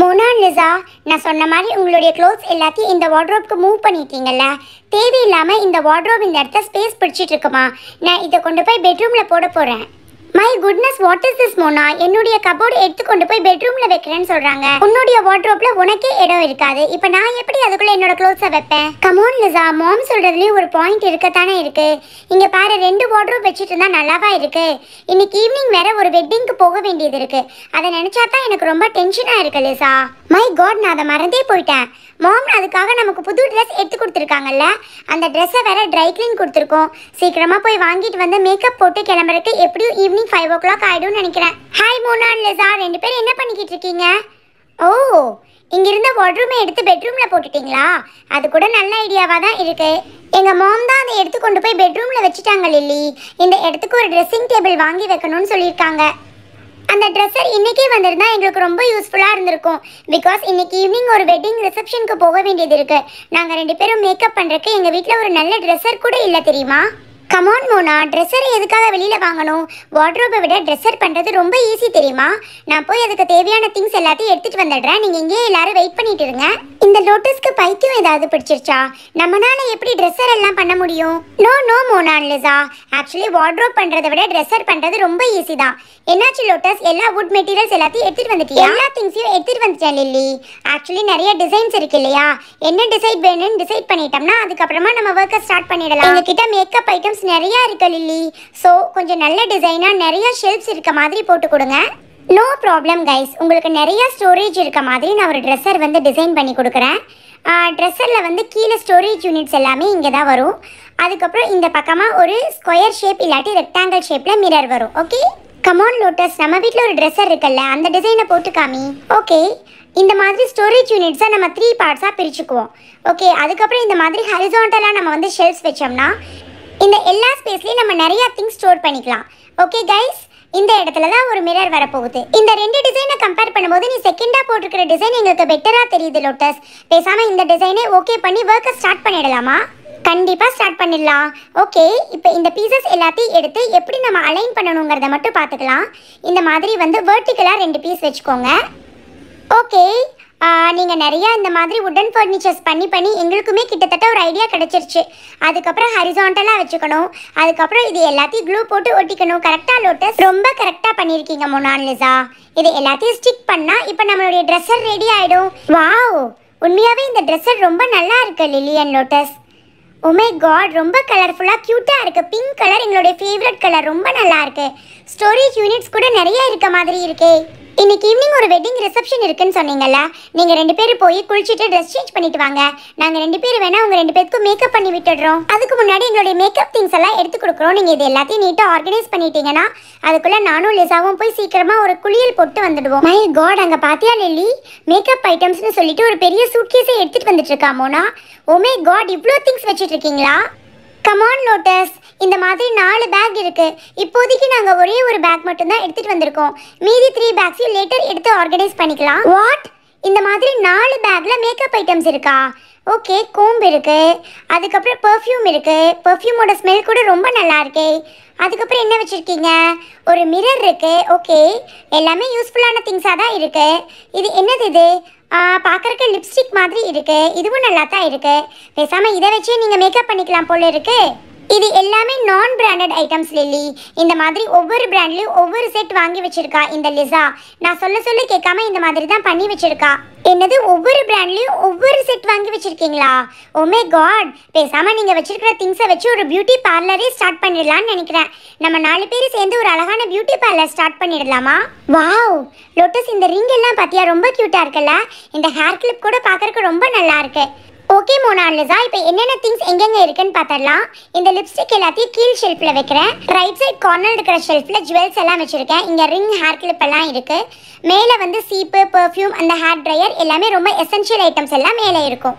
Mona Lisa நான் சொன்ன மாதிரி உங்களுடைய க்ளோத்ஸ் எல்லாத்தையும் இந்த வார்ட்ரோப்க்கு மூவ் பண்ணிட்டீங்கல்ல தேவையில்லாமல் இந்த வார்ட்ரோப் இந்த இடத்த ஸ்பேஸ் பிடிச்சிட்டு இருக்குமா நான் இதை கொண்டு போய் பெட்ரூமில் போட போகிறேன் my goodness what is this Mona என்னுடைய கபோர்டு எடுத்துக்கொண்டு போய் பெட்ரூம்ல வைக்கிறேன்னு சொல்றாங்க உன்னுடைய வாட்ரோப்ல உனக்கே இடம் இருக்காது இப்ப நான் எப்படி அதுக்குள்ள என்னோட க்ளோத்ஸ வைப்பேன் கமோன் லிசா மாம் சொல்றதுலயும் ஒரு பாயிண்ட் இருக்கத்தானே இருக்கு இங்க பாரு ரெண்டு வாட்ரோப் வச்சுட்டு இருந்தா நல்லாவா இருக்கு இன்னைக்கு ஈவினிங் வேற ஒரு வெட்டிங்க்கு போக வேண்டியது இருக்கு அதை நினைச்சா தான் எனக்கு ரொம்ப டென்ஷனா இருக்கு லிசா மை காட் நான் அதை மறந்தே போயிட்டேன் மாம் அதுக்காக நமக்கு புது ட்ரெஸ் எடுத்து கொடுத்துருக்காங்கல்ல அந்த ட்ரெஸ்ஸை வேற ட்ரை கிளீன் கொடுத்துருக்கோம் சீக்கிரமா போய் வாங்கிட்டு வந்து மேக்கப் போட்டு கிளம்புறதுக்கு எப்படியும் evening evening five o'clock ஆகிடும்னு நினைக்கிறேன் ஹாய் மோனா லெசா ரெண்டு பேரும் என்ன பண்ணிக்கிட்டு இருக்கீங்க ஓ இங்கிருந்த வாட்ரூமை எடுத்து பெட்ரூமில் போட்டுட்டிங்களா அது கூட நல்ல ஐடியாவாக தான் இருக்குது எங்கள் மாம் தான் அதை எடுத்து கொண்டு போய் பெட்ரூமில் வச்சுட்டாங்க லில்லி இந்த இடத்துக்கு ஒரு ட்ரெஸ்ஸிங் டேபிள் வாங்கி வைக்கணும்னு சொல்லியிருக்காங்க அந்த ட்ரெஸ்ஸர் இன்றைக்கே வந்திருந்தால் எங்களுக்கு ரொம்ப யூஸ்ஃபுல்லாக இருந்திருக்கும் பிகாஸ் இன்றைக்கி ஈவினிங் ஒரு வெட்டிங் ரிசப்ஷனுக்கு போக வேண்டியது இருக்குது நாங்கள் ரெண்டு பேரும் மேக்கப் பண்ணுறக்கு எங்கள் வீட்டில் ஒரு நல்ல ட்ரெஸ்ஸர் கூட இல்லை தெரியுமா கமான் மோனா ட்ரெஸ்ஸர் எதுக்காக வெளியில் வாங்கணும் வாட்ரோப்பை விட ட்ரெஸ்ஸர் பண்ணுறது ரொம்ப ஈஸி தெரியுமா நான் போய் அதுக்கு தேவையான திங்ஸ் எல்லாத்தையும் எடுத்துகிட்டு வந்துடுறேன் நீங்கள் இங்கேயே எல்லோரும் வெயிட் பண்ணிட்டு இருங்க இந்த லோட்டஸ்க்கு பைத்தியம் ஏதாவது பிடிச்சிருச்சா நம்மனால எப்படி ட்ரெஸ்ஸர் எல்லாம் பண்ண முடியும் no no Monalisa actually wardrobe பண்றதை விட ட்ரெஸ்ஸர் பண்றது ரொம்ப ஈஸி தான் என்னாச்சு லோட்டஸ் எல்லா வுட் மெட்டீரியல்ஸ் எல்லாத்தையும் எடுத்துட்டு வந்துட்டியா எல்லா திங்ஸையும் எடுத்துட்டு வந்துட்டேன் லில்லி ஆக்சுவலி நிறைய டிசைன்ஸ் இருக்கு இல்லையா என்ன டிசைட் வேணும்னு டிசைட் பண்ணிட்டோம்னா அதுக்கப்புறமா நம்ம ஒர்க்கை ஸ்டார்ட் பண்ணிடலாம் எங்ககிட்ட மேக்கப் ஐட்டம்ஸ் நிறைய இருக்கு லில்லி ஸோ கொஞ்சம் நல்ல டிசைனா நிறைய ஷேப்ஸ் இருக்க மாதிரி போட்டு கொடுங்க நோ ப்ராப்ளம் கைஸ் உங்களுக்கு நிறைய ஸ்டோரேஜ் இருக்க மாதிரி நான் ஒரு ட்ரெஸ்ஸர் வந்து டிசைன் பண்ணி கொடுக்குறேன் ட்ரெஸ்ஸரில் வந்து கீழே ஸ்டோரேஜ் யூனிட்ஸ் எல்லாமே இங்கே தான் வரும் அதுக்கப்புறம் இந்த பக்கமாக ஒரு ஸ்கொயர் ஷேப் இல்லாட்டி ரெக்டாங்கிள் ஷேப்பில் மிரர் வரும் ஓகே கமான் லோட்டஸ் நம்ம வீட்டில் ஒரு ட்ரெஸ்ஸர் இருக்குல்ல அந்த டிசைனை போட்டு காமி ஓகே இந்த மாதிரி ஸ்டோரேஜ் யூனிட்ஸை நம்ம த்ரீ பார்ட்ஸாக பிரிச்சுக்குவோம் ஓகே அதுக்கப்புறம் இந்த மாதிரி ஹரிசோண்டலாக நம்ம வந்து ஷெல்ஃப்ஸ் வச்சோம்னா இந்த எல்லா ஸ்பேஸ்லேயும் நம்ம நிறையா திங்ஸ் ஸ்டோர் பண்ணிக்கலாம் ஓகே கைஸ் இந்த இடத்துல தான் ஒரு மிரர் வரப்போகுது இந்த ரெண்டு டிசைனை கம்பேர் பண்ணும்போது நீ செகண்டா போட்டிருக்கிற டிசைன் எங்களுக்கு பெட்டரா தெரியுது லோட்டஸ் பேசாம இந்த டிசைனே ஓகே பண்ணி ஒர்க்கை ஸ்டார்ட் பண்ணிடலாமா கண்டிப்பாக ஸ்டார்ட் பண்ணிடலாம் ஓகே இப்போ இந்த பீசஸ் எல்லாத்தையும் எடுத்து எப்படி நம்ம அலைன் பண்ணணுங்கிறத மட்டும் பார்த்துக்கலாம் இந்த மாதிரி வந்து வேர்ட்டிக்கலாக ரெண்டு பீஸ் வச்சுக்கோங்க ஓகே நீங்கள் நிறையா இந்த மாதிரி உடன் ஃபர்னிச்சர்ஸ் பண்ணி பண்ணி எங்களுக்குமே கிட்டத்தட்ட ஒரு ஐடியா கிடச்சிருச்சு அதுக்கப்புறம் ஹரிசாண்டலாக வச்சுக்கணும் அதுக்கப்புறம் இது எல்லாத்தையும் க்ளூ போட்டு ஒட்டிக்கணும் கரெக்டாக லோட்டஸ் ரொம்ப கரெக்டாக பண்ணியிருக்கீங்க மொனாலிசா இது எல்லாத்தையும் ஸ்டிக் பண்ணால் இப்போ நம்மளுடைய ட்ரெஸ்ஸர் ரெடி ஆகிடும் வாவ் உண்மையாகவே இந்த ட்ரெஸ்ஸர் ரொம்ப நல்லா இருக்குது லிலியன் லோட்டஸ் உமே காட் ரொம்ப கலர்ஃபுல்லாக க்யூட்டாக இருக்குது பிங்க் கலர் எங்களுடைய ஃபேவரட் கலர் ரொம்ப நல்லா இருக்குது ஸ்டோரேஜ் யூனிட்ஸ் கூட நிறைய இருக்க மாதிரி இருக்கே இன்னைக்கு ஈவினிங் ஒரு வெட்டிங் ரிசப்ஷன் இருக்குன்னு சொன்னீங்கல்ல நீங்க ரெண்டு பேரும் போய் குளிச்சுட்டு ட்ரெஸ் சேஞ்ச் பண்ணிட்டு வாங்க நாங்க ரெண்டு பேரும் வேணா உங்க ரெண்டு பேருக்கும் மேக்கப் பண்ணி விட்டுடுறோம் அதுக்கு முன்னாடி எங்களுடைய மேக்கப் திங்ஸ் எல்லாம் எடுத்து கொடுக்குறோம் நீங்க இது எல்லாத்தையும் நீட்டா ஆர்கனைஸ் பண்ணிட்டீங்கன்னா அதுக்குள்ள நானும் லிசாவும் போய் சீக்கிரமா ஒரு குளியல் போட்டு வந்துடுவோம் மை காட் அங்க பாத்தியா லில்லி மேக்கப் ஐட்டம்ஸ்னு சொல்லிட்டு ஒரு பெரிய சூட்கேஸை எடுத்துட்டு வந்துட்டு இருக்கா ஓமே காட் oh இவ்வளோ திங்ஸ் வச்சுட்டு இருக்கீங்களா கமான் லோட்டஸ் இந்த மாதிரி நாலு பேக் இருக்குது இப்போதைக்கு நாங்கள் ஒரே ஒரு பேக் மட்டும்தான் எடுத்துகிட்டு வந்திருக்கோம் மீதி த்ரீ பேக்ஸையும் லேட்டர் எடுத்து ஆர்கனைஸ் பண்ணிக்கலாம் வாட் இந்த மாதிரி நாலு பேக்கில் மேக்கப் ஐட்டம்ஸ் இருக்கா ஓகே கோம்பு இருக்குது அதுக்கப்புறம் பர்ஃப்யூம் இருக்குது பர்ஃப்யூமோட ஸ்மெல் கூட ரொம்ப நல்லா இருக்கே அதுக்கப்புறம் என்ன வச்சுருக்கீங்க ஒரு மிரர் இருக்குது ஓகே எல்லாமே யூஸ்ஃபுல்லான திங்ஸாக தான் இருக்குது இது என்னது இது பார்க்குறக்கு லிப்ஸ்டிக் மாதிரி இருக்குது இதுவும் நல்லா தான் இருக்குது பேசாமல் இதை வச்சே நீங்கள் மேக்கப் பண்ணிக்கலாம் போல் இருக்குது இது எல்லாமே நான் பிராண்டட் ஐட்டம்ஸ் லில்லி இந்த மாதிரி ஒவ்வொரு பிராண்ட்லேயும் ஒவ்வொரு செட் வாங்கி வச்சிருக்கா இந்த லிசா நான் சொல்ல சொல்ல கேட்காம இந்த மாதிரி தான் பண்ணி வச்சிருக்கா என்னது ஒவ்வொரு பிராண்ட்லேயும் ஒவ்வொரு செட் வாங்கி வச்சிருக்கீங்களா ஓமே oh காட் பேசாமல் நீங்கள் வச்சிருக்கிற திங்ஸை வச்சு ஒரு பியூட்டி பார்லரே ஸ்டார்ட் பண்ணிடலான்னு நினைக்கிறேன் நம்ம நாலு பேர் சேர்ந்து ஒரு அழகான பியூட்டி பார்லர் ஸ்டார்ட் பண்ணிடலாமா வாவ் லோட்டஸ் இந்த ரிங் எல்லாம் பார்த்தியா ரொம்ப க்யூட்டாக இருக்குல்ல இந்த ஹேர் கிளிப் கூட பார்க்குறக்கு ரொம்ப நல்லா இருக்கு ஓகே மோனாலிசா இப்போ என்னென்ன திங்ஸ் எங்கெங்க இருக்குன்னு பார்த்தரலாம் இந்த லிப்ஸ்டிக் எல்லாத்தையும் கீழ் ஷெல்ஃபில் வைக்கிறேன் ரைட் சைட் கார்னர் இருக்கிற ஷெல்ஃபில் ஜுவல்ஸ் எல்லாம் வச்சுருக்கேன் இங்கே ரிங் ஹேர் கிளிப் எல்லாம் இருக்குது மேலே வந்து சீப்பு பெர்ஃப்யூம் அந்த ஹேர் ட்ரையர் எல்லாமே ரொம்ப எசென்ஷியல் ஐட்டம்ஸ் எல்லாம் மேலே இருக்கும்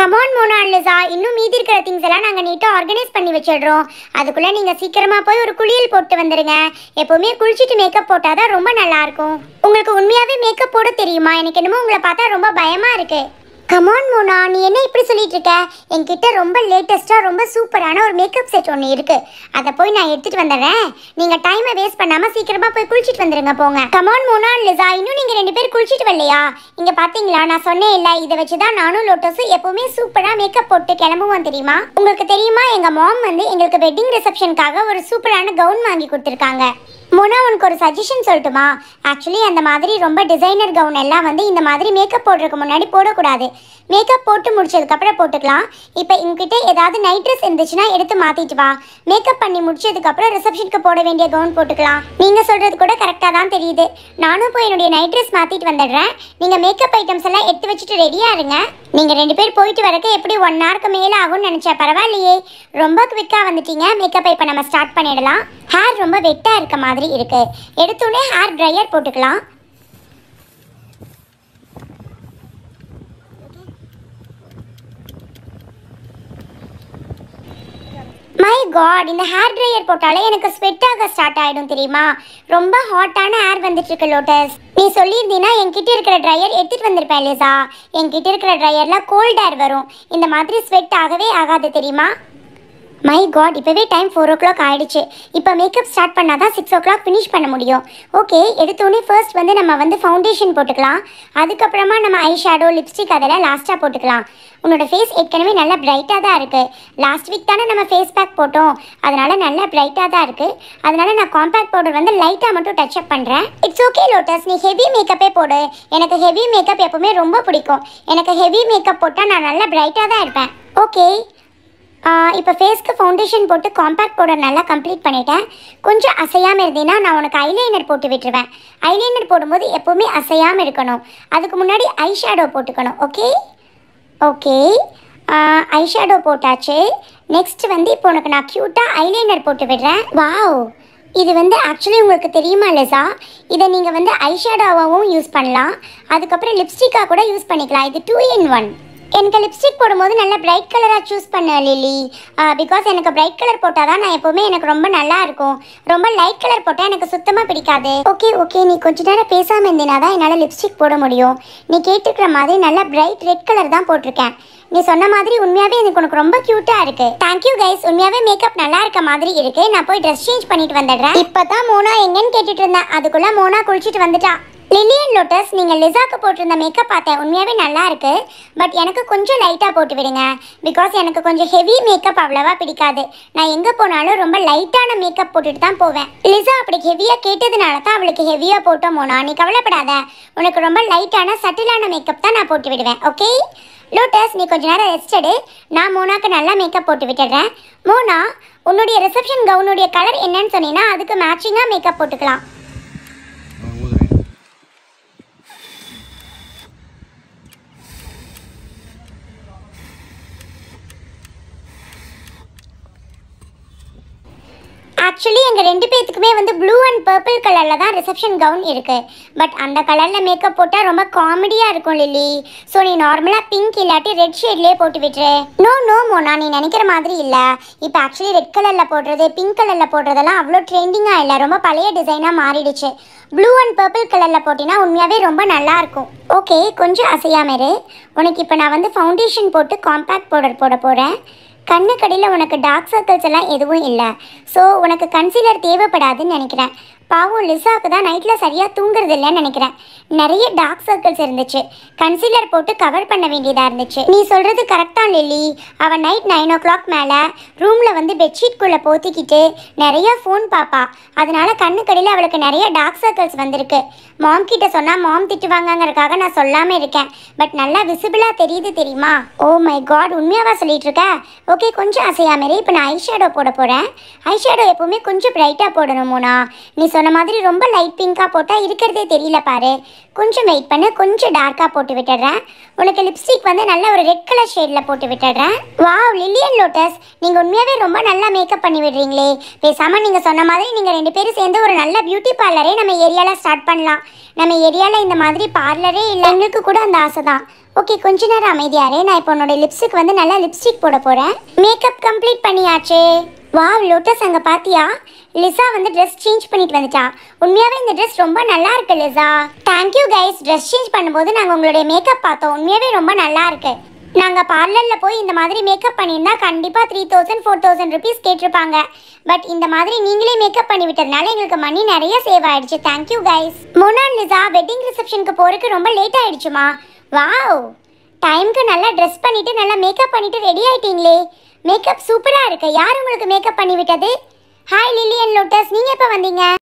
கமான் லிசா இன்னும் மீதி இருக்கிற திங்ஸ் எல்லாம் நாங்கள் நீட்டாக ஆர்கனைஸ் பண்ணி வச்சிடுறோம் அதுக்குள்ளே நீங்கள் சீக்கிரமாக போய் ஒரு குளியல் போட்டு வந்துடுங்க எப்போவுமே குளிச்சுட்டு மேக்கப் போட்டால் தான் ரொம்ப நல்லாயிருக்கும் உங்களுக்கு உண்மையாகவே மேக்கப் போட தெரியுமா எனக்கு என்னமோ உங்களை பார்த்தா ரொம்ப பயமாக இருக்குது கமான் மோனா நீ என்ன இப்படி சொல்லிட்டு இருக்க என்கிட்ட ரொம்ப லேட்டஸ்ட்டாக ரொம்ப சூப்பரான ஒரு மேக்கப் செட் ஒன்று இருக்கு அதை போய் நான் எடுத்துட்டு வந்துடுறேன் நீங்க டைமை வேஸ்ட் பண்ணாம சீக்கிரமா போய் குளிச்சிட்டு வந்துருங்க போங்க கமான் மோனா லிசா இன்னும் நீங்க ரெண்டு பேரும் குளிச்சிட்டு வரலையா இங்க பாத்தீங்களா நான் சொன்னேன் இல்ல இதை வச்சுதான் நானும் லோட்டஸும் எப்பவுமே சூப்பரா மேக்கப் போட்டு கிளம்புவோம் தெரியுமா உங்களுக்கு தெரியுமா எங்க மாம் வந்து எங்களுக்கு வெட்டிங் ரிசப்ஷனுக்காக ஒரு சூப்பரான கவுன் வாங்கி கொடுத்துருக்காங்க மோனா உனக்கு ஒரு சஜஷன் சொல்லட்டுமா ஆக்சுவலி அந்த மாதிரி ரொம்ப டிசைனர் கவுன் எல்லாம் வந்து இந்த மாதிரி மேக்கப் போடுறதுக்கு முன்னாடி போடக்கூடாது மேக்கப் போட்டு முடிச்சதுக்கப்புறம் போட்டுக்கலாம் இப்போ இங்கிட்ட ஏதாவது நைட் ட்ரெஸ் இருந்துச்சுன்னா எடுத்து மாற்றிட்டு வா மேக்கப் பண்ணி முடிச்சதுக்கப்புறம் ரிசப்ஷனுக்கு போட வேண்டிய கவுன் போட்டுக்கலாம் நீங்கள் சொல்றது கூட கரெக்டாக தான் தெரியுது நானும் போய் என்னுடைய நைட் ட்ரெஸ் மாற்றிட்டு வந்துடுறேன் நீங்கள் மேக்கப் ஐட்டம்ஸ் எல்லாம் எடுத்து வச்சுட்டு ரெடியாக இருங்க நீங்கள் ரெண்டு பேர் போயிட்டு வரக்க எப்படி ஒன் ஹவருக்கு மேலே ஆகும்னு நினச்சா பரவாயில்லையே ரொம்ப குவிக்காக வந்துட்டீங்க மேக்கப் இப்போ நம்ம ஸ்டார்ட் பண்ணிடலாம் ஹேர் ரொம்ப வெட்டாக இருக்க மாதிரி இருக்குது எடுத்தோடனே ஹேர் ட்ரையர் போட்டுக்கலாம் காட் இந்த ஹேர் ட்ரையர் போட்டாலே எனக்கு ஸ்வெட் ஆக ஸ்டார்ட் ஆகிடும் தெரியுமா ரொம்ப ஹாட்டான ஹேர் வந்துட்டுருக்கு லோட்டஸ் நீ சொல்லியிருந்தீனா என்கிட்ட இருக்கிற ட்ரையர் எடுத்துகிட்டு வந்திருப்பேன் லேசா என்கிட்ட இருக்கிற ட்ரையர்லாம் கோல்ட் ஹேர் வரும் இந்த மாதிரி ஸ்வெட் ஆகவே ஆகாது தெரியுமா மை காட் இப்போவே டைம் ஃபோர் ஓ கிளாக் ஆகிடுச்சு இப்போ மேக்கப் ஸ்டார்ட் பண்ணால் தான் சிக்ஸ் ஓ கிளாக் ஃபினிஷ் பண்ண முடியும் ஓகே எடுத்தோடனே ஃபர்ஸ்ட் வந்து நம்ம வந்து ஃபவுண்டேஷன் போட்டுக்கலாம் அதுக்கப்புறமா நம்ம ஐ ஷேடோ லிப்ஸ்டிக் அதெல்லாம் லாஸ்ட்டாக போட்டுக்கலாம் உன்னோட ஃபேஸ் ஏற்கனவே நல்லா பிரைட்டாக தான் இருக்குது லாஸ்ட் வீக் தானே நம்ம ஃபேஸ் பேக் போட்டோம் அதனால் நல்லா பிரைட்டாக தான் இருக்குது அதனால் நான் காம்பேக்ட் பவுடர் வந்து லைட்டாக மட்டும் டச் அப் பண்ணுறேன் இட்ஸ் ஓகே லோட்டஸ் நீ ஹெவி மேக்கப்பே போடு எனக்கு ஹெவி மேக்கப் எப்போவுமே ரொம்ப பிடிக்கும் எனக்கு ஹெவி மேக்கப் போட்டால் நான் நல்லா பிரைட்டாக தான் இருப்பேன் ஓகே இப்போ ஃபேஸ்க்கு ஃபவுண்டேஷன் போட்டு காம்பேக்ட் பவுடர் நல்லா கம்ப்ளீட் பண்ணிட்டேன் கொஞ்சம் அசையாமல் இருந்தேன்னா நான் உனக்கு ஐலைனர் போட்டு விட்டுருவேன் ஐலைனர் போடும்போது எப்போவுமே அசையாமல் இருக்கணும் அதுக்கு முன்னாடி ஐ ஷேடோ போட்டுக்கணும் ஓகே ஓகே ஐ ஷேடோ போட்டாச்சு நெக்ஸ்ட் வந்து இப்போ உனக்கு நான் க்யூட்டாக ஐலைனர் போட்டு விடுறேன் வாவ் இது வந்து ஆக்சுவலி உங்களுக்கு தெரியுமா லெசா இதை நீங்கள் வந்து ஐ ஷேடோவாகவும் யூஸ் பண்ணலாம் அதுக்கப்புறம் லிப்ஸ்டிக்காக கூட யூஸ் பண்ணிக்கலாம் இது டூ இன் ஒன் எனக்கு லிப்ஸ்டிக் போடும்போது நல்ல பிரைட் கலராக சூஸ் பண்ண லிலி பிகாஸ் எனக்கு பிரைட் கலர் போட்டால் தான் நான் எப்போவுமே எனக்கு ரொம்ப நல்லா இருக்கும் ரொம்ப லைட் கலர் போட்டால் எனக்கு சுத்தமாக பிடிக்காது ஓகே ஓகே நீ கொஞ்ச நேரம் பேசாமல் இருந்தினா தான் என்னால் லிப்ஸ்டிக் போட முடியும் நீ கேட்டுக்கிற மாதிரி நல்லா பிரைட் ரெட் கலர் தான் போட்டிருக்கேன் நீ சொன்ன மாதிரி உண்மையாகவே எனக்கு உனக்கு ரொம்ப க்யூட்டாக இருக்குது தேங்க்யூ கைஸ் உண்மையாகவே மேக்கப் நல்லா இருக்க மாதிரி இருக்குது நான் போய் ட்ரெஸ் சேஞ்ச் பண்ணிட்டு வந்துடுறேன் இப்போ தான் மோனா எங்கன்னு கேட்டுட்டு இருந்தேன் அதுக்குள்ளே மோனா குளிச்சுட்டு வந்துட்டா லினியன் லோட்டஸ் நீங்கள் லிசாக்கு போட்டிருந்த மேக்கப் பார்த்தேன் உண்மையாகவே நல்லா இருக்கு பட் எனக்கு கொஞ்சம் லைட்டாக போட்டு விடுங்க பிகாஸ் எனக்கு கொஞ்சம் ஹெவி மேக்கப் அவ்வளோவா பிடிக்காது நான் எங்கே போனாலும் ரொம்ப லைட்டான மேக்கப் போட்டுட்டு தான் போவேன் லிசா அப்படி ஹெவியாக கேட்டதுனால தான் அவளுக்கு ஹெவியாக போட்டோம் போனா நீ கவலைப்படாத உனக்கு ரொம்ப லைட்டான சட்டிலான மேக்கப் தான் நான் போட்டு விடுவேன் ஓகே லோட்டஸ் நீ கொஞ்ச நேரம் ரெஸ்ட் எடு நான் மோனாக்கு நல்லா மேக்கப் போட்டு விட்டுடுறேன் மோனா உன்னுடைய ரிசப்ஷன் கவுனுடைய கலர் என்னன்னு சொன்னீங்கன்னா அதுக்கு மேட்சிங்காக மேக்கப் போட்டுக்கலாம் ஆக்சுவலி எங்கள் ரெண்டு பேர்த்துக்குமே வந்து ப்ளூ அண்ட் பர்பிள் கலரில் தான் ரிசப்ஷன் கவுன் இருக்குது பட் அந்த கலரில் மேக்கப் போட்டால் ரொம்ப காமெடியாக இருக்கும் லில்லி ஸோ நீ நார்மலாக பிங்க் இல்லாட்டி ரெட் ஷேட்லேயே போட்டு விட்டுரு நோ நோ மோனா நீ நினைக்கிற மாதிரி இல்லை இப்போ ஆக்சுவலி ரெட் கலரில் போடுறது பிங்க் கலரில் போடுறதெல்லாம் அவ்வளோ ட்ரெண்டிங்காக இல்லை ரொம்ப பழைய டிசைனாக மாறிடுச்சு ப்ளூ அண்ட் பர்பிள் கலரில் போட்டினா உண்மையாகவே ரொம்ப நல்லாயிருக்கும் ஓகே கொஞ்சம் அசையாமரு உனக்கு இப்போ நான் வந்து ஃபவுண்டேஷன் போட்டு காம்பேக்ட் பவுடர் போட போகிறேன் கண்ணுக்கடியில் உனக்கு டார்க் சர்க்கிள்ஸ் எல்லாம் எதுவும் இல்லை ஸோ உனக்கு கன்சீலர் தேவைப்படாதுன்னு நினைக்கிறேன் பாவம் லிசாவுக்கு தான் நைட்டில் சரியாக தூங்குறது இல்லைன்னு நினைக்கிறேன் நிறைய டார்க் சர்க்கிள்ஸ் இருந்துச்சு கன்சீலர் போட்டு கவர் பண்ண வேண்டியதாக இருந்துச்சு நீ சொல்கிறது கரெக்டாக லில்லி அவன் நைட் நைன் ஓ கிளாக் மேலே ரூமில் வந்து பெட்ஷீட்குள்ளே போத்திக்கிட்டு நிறைய ஃபோன் பார்ப்பா அதனால கண்ணுக்கடியில் அவளுக்கு நிறைய டார்க் சர்க்கிள்ஸ் வந்திருக்கு மாம் கிட்ட சொன்னால் மாம் திட்டுவாங்கங்கிறதுக்காக நான் சொல்லாமல் இருக்கேன் பட் நல்லா விசிபிளாக தெரியுது தெரியுமா ஓ மை காட் உண்மையாவா சொல்லிட்டு இருக்க ஓகே கொஞ்சம் அசையாமரி இப்போ நான் ஐ ஷேடோ போட போகிறேன் ஐ ஷேடோ எப்போவுமே கொஞ்சம் ப்ரைட்டாக போடணும் மோனா நீ சொல் சொன்ன மாதிரி ரொம்ப லைட் பிங்காக போட்டால் இருக்கிறதே தெரியல பாரு கொஞ்சம் வெயிட் பண்ணு கொஞ்சம் டார்க்காக போட்டு விட்டுடுறேன் உனக்கு லிப்ஸ்டிக் வந்து நல்ல ஒரு ரெட் கலர் ஷேடில் போட்டு விட்டுடுறேன் வாவ் லில்லியன் லோட்டஸ் நீங்கள் உண்மையாகவே ரொம்ப நல்லா மேக்கப் பண்ணி விடுறீங்களே பேசாமல் நீங்கள் சொன்ன மாதிரி நீங்கள் ரெண்டு பேரும் சேர்ந்து ஒரு நல்ல பியூட்டி பார்லரே நம்ம ஏரியாவில் ஸ்டார்ட் பண்ணலாம் நம்ம ஏரியாவில் இந்த மாதிரி பார்லரே இல்லை எங்களுக்கு கூட அந்த ஆசை தான் ஓகே கொஞ்ச நேரம் அமைதியாரே நான் இப்போ உன்னோட லிப்ஸ்டிக் வந்து நல்லா லிப்ஸ்டிக் போட போகிறேன் மேக்கப் கம்ப்ளீட் பண்ணியாச்சே வா லோட்டஸ் அங்கே பார்த்தியா லிசா வந்து ட்ரெஸ் சேஞ்ச் பண்ணிட்டு வந்துச்சா உண்மையாகவே இந்த ட்ரெஸ் ரொம்ப நல்லா இருக்கு Lisa thank you guys dress change பண்ணும்போது நாங்கள் உங்களுடைய மேக்கப் பார்த்தோம் உண்மையாகவே ரொம்ப நல்லா இருக்கு நாங்கள் பார்லரில் போய் இந்த மாதிரி மேக்கப் பண்ணியிருந்தா கண்டிப்பாக three thousand four thousand rupees கேட்டிருப்பாங்க பட் இந்த மாதிரி நீங்களே மேக்கப் பண்ணி விட்டதுனால எங்களுக்கு மணி நிறைய சேவ் ஆயிடுச்சு தேங்க்யூ கைஸ் முன்னாள் லிசா வெட்டிங் ரிசப்ஷனுக்கு போகிறதுக்கு ரொம்ப லேட் ஆயிடுச்சுமா வாவ் டைமுக்கு நல்லா ட்ரெஸ் பண்ணிவிட்டு நல்லா மேக்கப் பண்ணிவிட்டு ரெடி ஆயிட்டீங்களே மேக்கப் சூப்பராக இருக்கு யார் உங்களுக்கு மேக்கப் பண்ணிவிட்டது ஹாய் லில்லியன் லோட்டஸ் நீங்கள் எப்போ வந்தீங்க